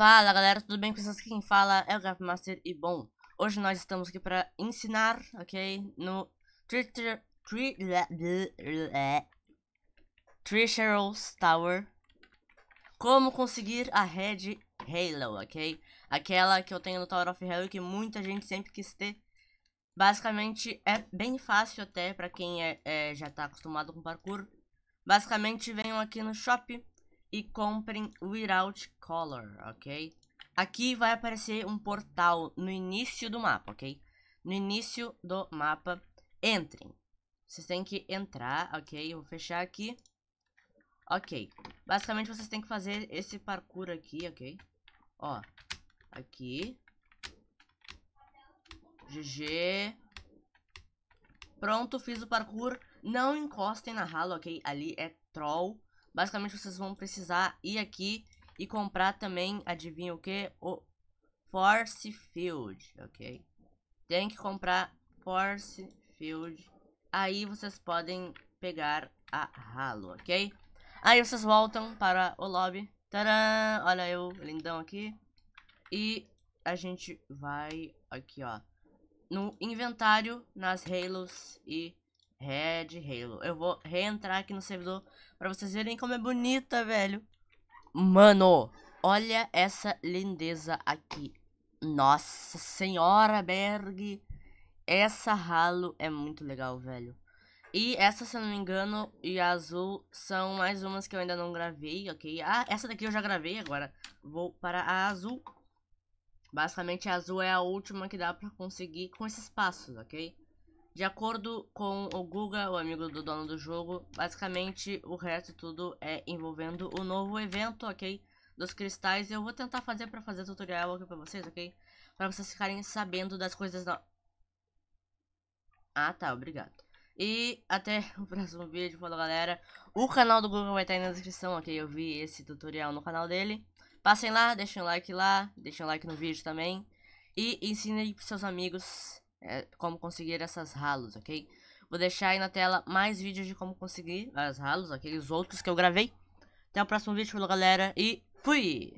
Fala galera, tudo bem com vocês? Quem fala é o Graph Master e bom, hoje nós estamos aqui para ensinar, ok? No Treasure Tower Como conseguir a Red Halo, ok? Aquela que eu tenho no Tower of Hell e que muita gente sempre quis ter Basicamente é bem fácil até para quem é, é já está acostumado com parkour Basicamente venham aqui no shop e comprem Without Color, ok? Aqui vai aparecer um portal no início do mapa, ok? No início do mapa, entrem. Vocês têm que entrar, ok? vou fechar aqui. Ok. Basicamente, vocês têm que fazer esse parkour aqui, ok? Ó. Aqui. GG. Pronto, fiz o parkour. Não encostem na rala, ok? Ali é troll. Basicamente vocês vão precisar ir aqui e comprar também, adivinha o que? O Force Field, ok? Tem que comprar Force Field. Aí vocês podem pegar a Halo, ok? Aí vocês voltam para o lobby. Tcharam! Olha eu, lindão aqui. E a gente vai aqui, ó. No inventário, nas Halos e Red Halo. Eu vou reentrar aqui no servidor pra vocês verem como é bonita, velho. Mano, olha essa lindeza aqui. Nossa senhora, Berg. Essa Halo é muito legal, velho. E essa, se eu não me engano, e a azul são mais umas que eu ainda não gravei, ok? Ah, essa daqui eu já gravei agora. Vou para a azul. Basicamente, a azul é a última que dá pra conseguir com esses passos, ok? De acordo com o Guga, o amigo do dono do jogo, basicamente o resto tudo é envolvendo o novo evento, ok? Dos cristais. Eu vou tentar fazer pra fazer tutorial aqui pra vocês, ok? Pra vocês ficarem sabendo das coisas da... Ah, tá, obrigado. E até o próximo vídeo, falou galera. O canal do Guga vai estar aí na descrição, ok? Eu vi esse tutorial no canal dele. Passem lá, deixem um like lá, deixem um like no vídeo também. E ensinem pros seus amigos é, como conseguir essas ralos, ok? Vou deixar aí na tela mais vídeos de como conseguir as ralos, aqueles outros que eu gravei. Até o próximo vídeo, falou galera, e fui!